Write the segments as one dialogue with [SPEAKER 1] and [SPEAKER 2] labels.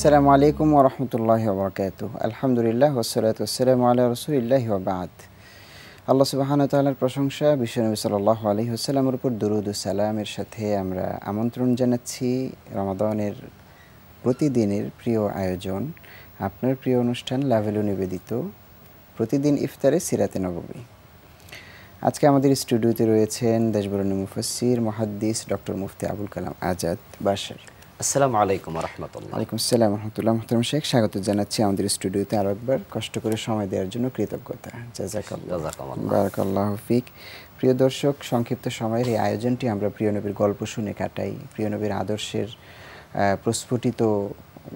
[SPEAKER 1] আসসালামু আলাইকুম ওরহমতুল্লাহ বরকাত আলহামদুলিল্লাহ ওসলাতাম আল্লাহ রসুলিল্লাহ বাদ আল্লাহ সুবাহান তাল্লার প্রশংসা বিশ্বনবী সাল্লাহ আলী উপর দুরুদুসালামের সাথে আমরা আমন্ত্রণ জানাচ্ছি রমাদানের প্রতিদিনের প্রিয় আয়োজন আপনার প্রিয় অনুষ্ঠান লাভেলু নিবেদিত প্রতিদিন ইফতারে সিরাতে নবী আজকে আমাদের স্টুডিওতে রয়েছেন দেশবরণী মুফাসির মহাদ্দিস ডক্টর মুফতি আবুল কালাম আজাদ বাসার
[SPEAKER 2] আসসালামু আলাইকুম রহমতুল্লাহ
[SPEAKER 1] আলাইকুম আসসালাম রহমতুল্লাহ মোহতরম শেখ স্বাগত জানাচ্ছি আমাদের স্টুডিওতে আরও একবার কষ্ট করে সময় দেওয়ার জন্য কৃতজ্ঞতা জাজাকাল্লাহ ফিক প্রিয় দর্শক সংক্ষিপ্ত সময়ের এই আয়োজনটি আমরা প্রিয় নবীর গল্প শুনে কাটাই প্রিয় নবীর আদর্শের প্রস্ফুটিত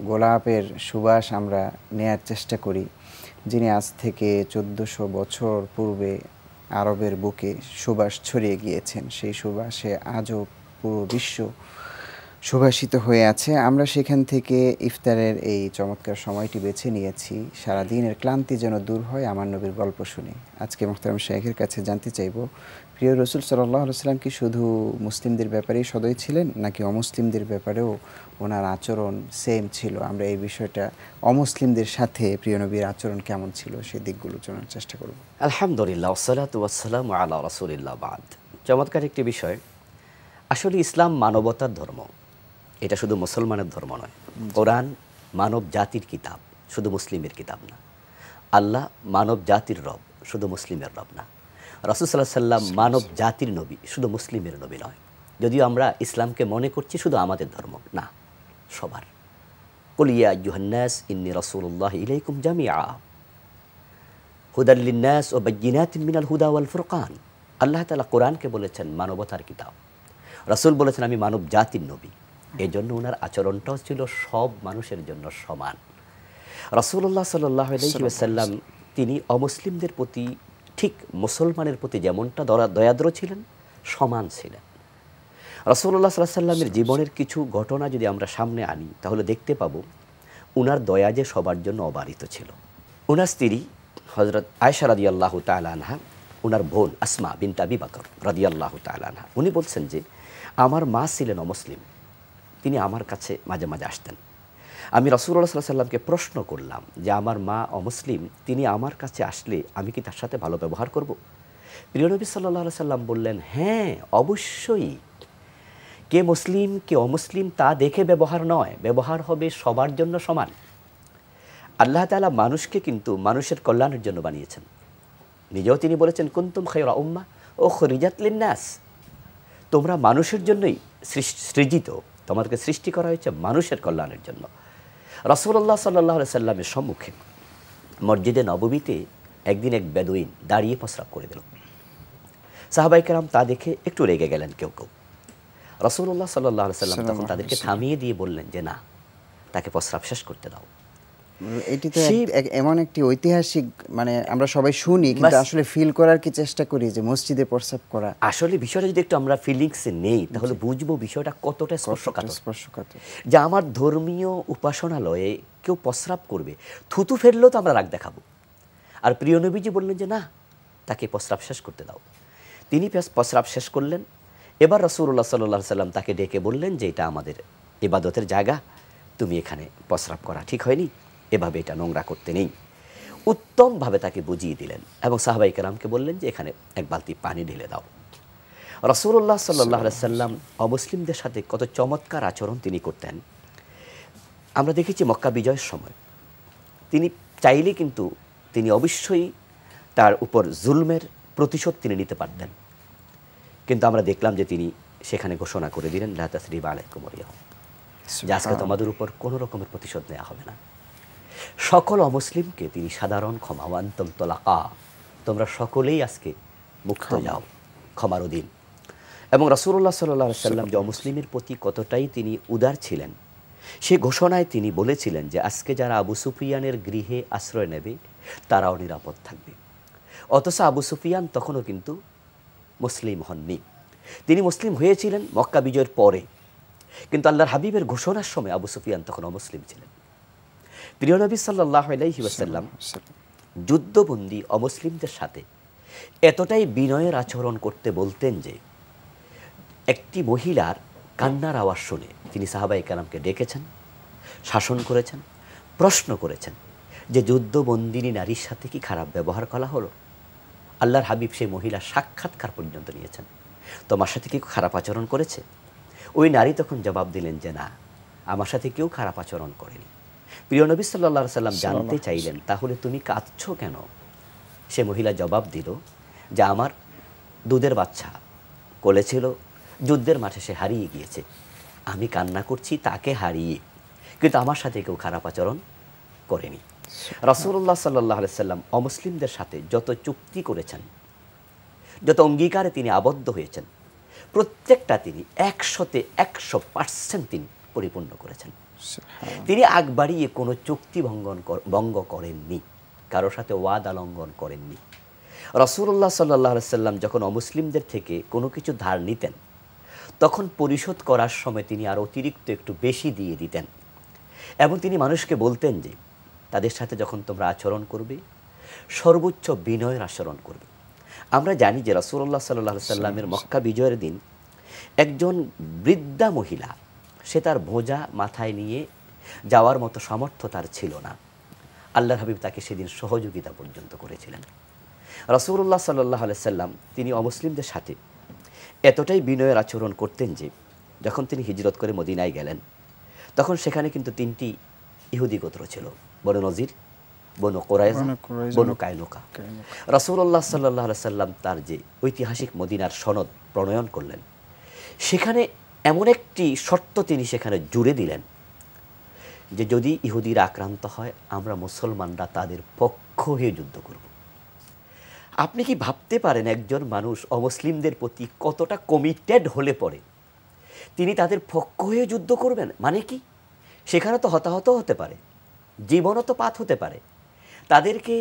[SPEAKER 1] গোলাপের সুবাস আমরা নেয়ার চেষ্টা করি যিনি আজ থেকে চোদ্দোশো বছর পূর্বে আরবের বুকে সুবাস ছড়িয়ে গিয়েছেন সেই সুবাসে আজও পুরো বিশ্ব সুভাষিত হয়ে আছে আমরা সেখান থেকে ইফতারের এই চমৎকার সময়টি বেছে নিয়েছি সারাদিনের ক্লান্তি যেন দূর হয় আমার নবীর গল্প শুনে আজকে মোখতারম শেখের কাছে জানতে চাইব প্রিয় রসুল সাল্লাম কি শুধু মুসলিমদের ব্যাপারেই সদয় ছিলেন নাকি অমুসলিমদের ব্যাপারেও ওনার আচরণ সেম ছিল আমরা এই বিষয়টা অমুসলিমদের সাথে প্রিয় নবীর আচরণ কেমন ছিল সেই দিকগুলো জানার চেষ্টা করব
[SPEAKER 2] আলহামদুলিল্লাহ বাদ চমৎকার একটি বিষয় আসলে ইসলাম মানবতার ধর্ম এটা শুধু মুসলমানের ধর্ম নয় কোরআন মানব জাতির কিতাব শুধু মুসলিমের কিতাব না আল্লাহ মানব জাতির রব শুধু মুসলিমের রব না রসুল্লাহ সাল্লাম মানব জাতির নবী শুধু মুসলিমের নবী নয় যদিও আমরা ইসলামকে মনে করছি শুধু আমাদের ধর্ম না সবার কলিয়া জুহান্নাস ইন্নি রসুল্লাহ ইলাইকুম জামিয়া হুদাল্লিন্নাস ও বজ্জিনাত মিনাল হুদা ওয়াল ফুরকান আল্লাহ তালা কোরআনকে বলেছেন মানবতার কিতাব রসুল বলেছেন আমি মানব জাতির নবী এজন্য ওনার আচরণটাও ছিল সব মানুষের জন্য সমান রসুল্লাহ সাল্লাহ তিনি অমুসলিমদের প্রতি ঠিক মুসলমানের প্রতি যেমনটা দয়াদ্র ছিলেন সমান ছিলেন রসুল্লাহ সাল্লাহ সাল্লামের আচ্ছা, আচ্ছা। জীবনের কিছু ঘটনা যদি আমরা সামনে আনি তাহলে দেখতে পাবো উনার দয়া যে সবার জন্য অবারিত ছিল উনার স্ত্রী হজরত আয়সা রাদি আল্লাহ তালানহা উনার বোন আসমা বিনতাবি বাকর রাজি আল্লাহ তালানহা উনি বলছেন যে আমার মা ছিলেন অমুসলিম তিনি আমার কাছে মাঝে মাঝে আসতেন আমি রসুল্লাহ সাল্লাহ সাল্লামকে প্রশ্ন করলাম যে আমার মা অমুসলিম তিনি আমার কাছে আসলে আমি কি তার সাথে ভালো ব্যবহার করব। প্রিয়নবী সাল্লাহ সাল্লাম বললেন হ্যাঁ অবশ্যই কে মুসলিম কে অমুসলিম তা দেখে ব্যবহার নয় ব্যবহার হবে সবার জন্য সমান আল্লাহ তালা মানুষকে কিন্তু মানুষের কল্যাণের জন্য বানিয়েছেন নিজেও তিনি বলেছেন কুন্তুম খাই উম্মা ও খরিজাতলিন নাস তোমরা মানুষের জন্যই সৃজিত তোমাদেরকে সৃষ্টি করা হয়েছে মানুষের কল্যাণের জন্য রসুল্লাহ সাল্লাহ সাল্লামের সম্মুখে মসজিদে নবমীতে একদিন এক বেদুইন দাঁড়িয়ে প্রস্রাব করে দিল সাহাবাইকেরাম তা দেখে একটু রেগে গেলেন কেউ কেউ রসুল্লাহ সাল্লাহ সাল্লাম তখন তাদেরকে থামিয়ে দিয়ে বললেন যে না তাকে প্রস্রাব শেষ করতে দাও
[SPEAKER 1] এটি তো এমন একটি ঐতিহাসিক মানে আমরা সবাই শুনি কিন্তু আসলে ফিল করার কি চেষ্টা করি যে মসজিদে করা আসলে বিষয়টা যদি একটু আমরা
[SPEAKER 2] নেই তাহলে বুঝবো বিষয়টা কতটা স্পর্শকাতর স্পর্শকাতর আমার ধর্মীয় উপাসনালয়ে কেউ প্রস্রাব করবে থুতু ফেললেও তো আমরা রাগ দেখাবো আর প্রিয় নবীজি বললেন যে না তাকে প্রস্রাব শেষ করতে দাও তিনি প্রস্রাব শেষ করলেন এবার রসুল্লাহ সাল্লাহ সাল্লাম তাকে ডেকে বললেন যে এটা আমাদের ইবাদতের জায়গা তুমি এখানে প্রস্রাব করা ঠিক হয়নি এভাবে এটা নোংরা করতে নেই উত্তমভাবে তাকে বুঝিয়ে দিলেন এবং সাহাবাই কালামকে বললেন যে এখানে এক বালতি পানি ঢেলে দাও রসুল্লাহ সাল্লাহ সাল্লাম অমুসলিমদের সাথে কত চমৎকার আচরণ তিনি করতেন আমরা দেখেছি মক্কা বিজয়ের সময় তিনি চাইলে কিন্তু তিনি অবশ্যই তার উপর জুলমের প্রতিশোধ তিনি নিতে পারতেন কিন্তু আমরা দেখলাম যে তিনি সেখানে ঘোষণা করে দিলেন লাতাসরিবা কুমরিয়া যে আজকে তোমাদের উপর কোনো রকমের প্রতিশোধ নেওয়া হবে না সকল অমুসলিমকে তিনি সাধারণ তম তোলাকা তোমরা সকলেই আজকে মুক্ত যাও ক্ষমার উদ্দিন এবং রাসুল্লাহ সাল্লা সাল্লাম যে অমুসলিমের প্রতি কতটাই তিনি উদার ছিলেন সে ঘোষণায় তিনি বলেছিলেন যে আজকে যারা আবু সুফিয়ানের গৃহে আশ্রয় নেবে তারাও নিরাপদ থাকবে অথচ আবু সুফিয়ান তখনও কিন্তু মুসলিম হননি তিনি মুসলিম হয়েছিলেন মক্কা বিজয়ের পরে কিন্তু আল্লাহর হাবিবের ঘোষণার সময় আবু সুফিয়ান তখন অমুসলিম ছিলেন প্রিয় নবী সাল্লাহ আলাইহি যুদ্ধবন্দী অমুসলিমদের সাথে এতটাই বিনয়ের আচরণ করতে বলতেন যে একটি মহিলার কান্নার আওয়াজ শুনে তিনি সাহাবাই কালামকে ডেকেছেন শাসন করেছেন প্রশ্ন করেছেন যে যুদ্ধবন্দিনী নারীর সাথে কি খারাপ ব্যবহার করা হলো আল্লাহর হাবিব সেই মহিলা সাক্ষাৎকার পর্যন্ত নিয়েছেন তোমার সাথে কি খারাপ আচরণ করেছে ওই নারী তখন জবাব দিলেন যে না আমার সাথে কেউ খারাপ আচরণ করেনি প্রিয় নবী সাল্লাহ সাল্লাম জানতে চাইলেন তাহলে তুমি কাঁদছ কেন সে মহিলা জবাব দিল যে আমার দুধের বাচ্চা কোলে ছিল যুদ্ধের মাঠে সে হারিয়ে গিয়েছে আমি কান্না করছি তাকে হারিয়ে কিন্তু আমার সাথে কেউ খারাপ আচরণ করেনি রসুল্লাহ সাল্লাহ সাল্লাম অমুসলিমদের সাথে যত চুক্তি করেছেন যত অঙ্গীকারে তিনি আবদ্ধ হয়েছেন প্রত্যেকটা তিনি একশোতে একশো পার্সেন্ট তিনি পরিপূর্ণ করেছেন হ্যাঁ। তিনি আগ বাড়িয়ে কোনো চুক্তি ভঙ্গন ভঙ্গ করেননি কারো সাথে ওয়াদা লঙ্ঘন করেননি রসুল্লাহ সাল্লাহ সাল্লাম যখন অমুসলিমদের থেকে কোনো কিছু ধার নিতেন তখন পরিশোধ করার সময় তিনি আর অতিরিক্ত একটু বেশি দিয়ে দিতেন এবং তিনি মানুষকে বলতেন যে তাদের সাথে যখন তোমরা আচরণ করবে সর্বোচ্চ বিনয়ের আচরণ করবে আমরা জানি যে রসুল্লাহ সাল্লাহ সাল্লামের মক্কা বিজয়ের দিন একজন বৃদ্ধা মহিলা সে তার ভোজা মাথায় নিয়ে যাওয়ার মতো সামর্থ্য তার ছিল না আল্লাহ হাবিব তাকে সেদিন সহযোগিতা পর্যন্ত করেছিলেন রসুল্লাহ সাল্লাহ সাল্লাম তিনি অমুসলিমদের সাথে এতটাই বিনয়ের আচরণ করতেন যে যখন তিনি হিজরত করে মদিনায় গেলেন তখন সেখানে কিন্তু তিনটি ইহুদি গোত্র ছিল বন নজির বনু কোরাইজ বনু কায়নুকা রসুল্লাহ সাল্লাহ সাল্লাম তার যে ঐতিহাসিক মদিনার সনদ প্রণয়ন করলেন সেখানে এমন একটি শর্ত তিনি সেখানে জুড়ে দিলেন যে যদি ইহুদিরা আক্রান্ত হয় আমরা মুসলমানরা তাদের পক্ষ হয়ে যুদ্ধ করব আপনি কি ভাবতে পারেন একজন মানুষ অমুসলিমদের প্রতি কতটা কমিটেড হলে পড়ে তিনি তাদের পক্ষ হয়ে যুদ্ধ করবেন মানে কি সেখানে তো হতাহত হতে পারে জীবনও তো পাত হতে পারে তাদেরকে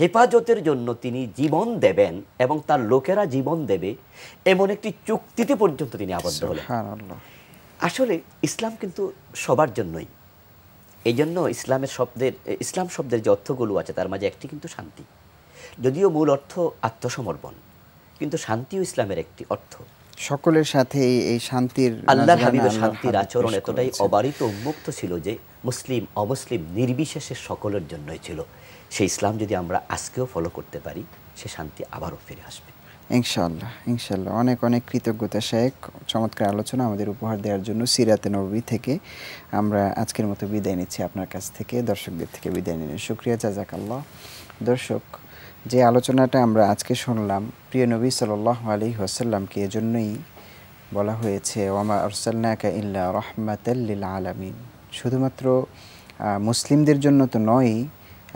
[SPEAKER 2] হেফাজতের জন্য তিনি জীবন দেবেন এবং তার লোকেরা জীবন দেবে এমন একটি চুক্তিতে পর্যন্ত তিনি আবদ্ধ হলেন আসলে ইসলাম কিন্তু সবার জন্যই এই জন্য ইসলামের শব্দের ইসলাম শব্দের যে অর্থগুলো আছে তার মাঝে একটি কিন্তু শান্তি যদিও মূল অর্থ আত্মসমর্পণ কিন্তু শান্তিও ইসলামের একটি অর্থ
[SPEAKER 1] সকলের সাথে এই শান্তির আল্লাহ হাবিবের শান্তির আচরণ এতটাই
[SPEAKER 2] অবারিত উন্মুক্ত ছিল যে মুসলিম অমুসলিম নির্বিশেষে সকলের জন্যই ছিল সেই ইসলাম যদি আমরা আজকেও ফলো করতে পারি
[SPEAKER 1] সে শান্তি আবারও ফিরে আসবে ইনশাল্লাহ ইনশাল্লাহ অনেক অনেক কৃতজ্ঞতা শেখ চমৎকার আলোচনা আমাদের উপহার দেওয়ার জন্য সিরাতে নবী থেকে আমরা আজকের মতো বিদায় নিচ্ছি আপনার কাছ থেকে দর্শকদের থেকে বিদায় নিন শুক্রিয়া জাজাকাল্লাহ দর্শক যে আলোচনাটা আমরা আজকে শুনলাম প্রিয় নবী সাল আলী হাসাল্লামকে এজন্যই বলা হয়েছে ওমা আরসাল্লাকা ইল্লা রহমাতাল্লিল আলমিন শুধুমাত্র মুসলিমদের জন্য তো নয়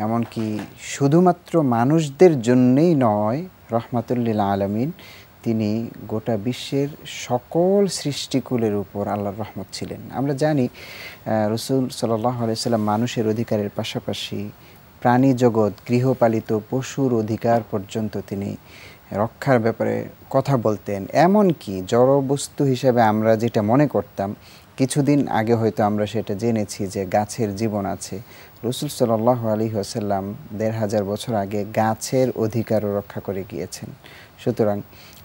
[SPEAKER 1] এমনকি শুধুমাত্র মানুষদের জন্যেই নয় রহমাতুল্লিল আলমিন তিনি গোটা বিশ্বের সকল সৃষ্টিকুলের উপর আল্লাহর রহমত ছিলেন আমরা জানি রসুল সাল্লাহ আলাইসাল্লাম মানুষের অধিকারের পাশাপাশি প্রাণী জগৎ গৃহপালিত পশুর অধিকার পর্যন্ত তিনি রক্ষার ব্যাপারে কথা বলতেন এমন কি জড় বস্তু হিসেবে আমরা যেটা মনে করতাম কিছুদিন আগে হয়তো আমরা সেটা জেনেছি যে গাছের জীবন আছে রসুল সাল্লাহ আলী হাসাল্লাম দেড় হাজার বছর আগে গাছের অধিকারও রক্ষা করে গিয়েছেন সুতরাং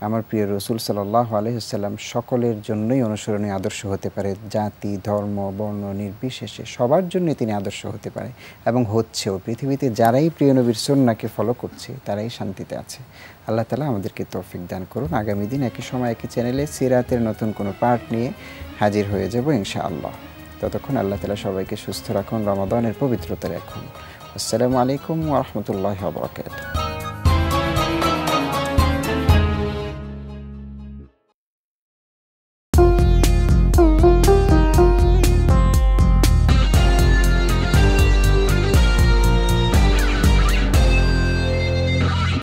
[SPEAKER 1] আমার প্রিয় রসুল সাল্লাহ আলহিসাল্লাম সকলের জন্যই অনুসরণীয় আদর্শ হতে পারে জাতি ধর্ম বর্ণ নির্বিশেষে সবার জন্যই তিনি আদর্শ হতে পারে এবং হচ্ছেও পৃথিবীতে যারাই প্রিয় নবীর সন্নাকে ফলো করছে তারাই শান্তিতে আছে আল্লাহ তালা আমাদেরকে তৌফিক দান করুন আগামী দিন একই সময় একই চ্যানেলে সিরাতের নতুন কোনো পার্ট নিয়ে হাজির হয়ে যাব ইনশা আল্লাহ ততক্ষণ আল্লাহ তালা সবাইকে সুস্থ রাখুন রমাদানের পবিত্রতা রাখুন আসসালামু আলাইকুম ওরহমতুল্লাহ বরকাত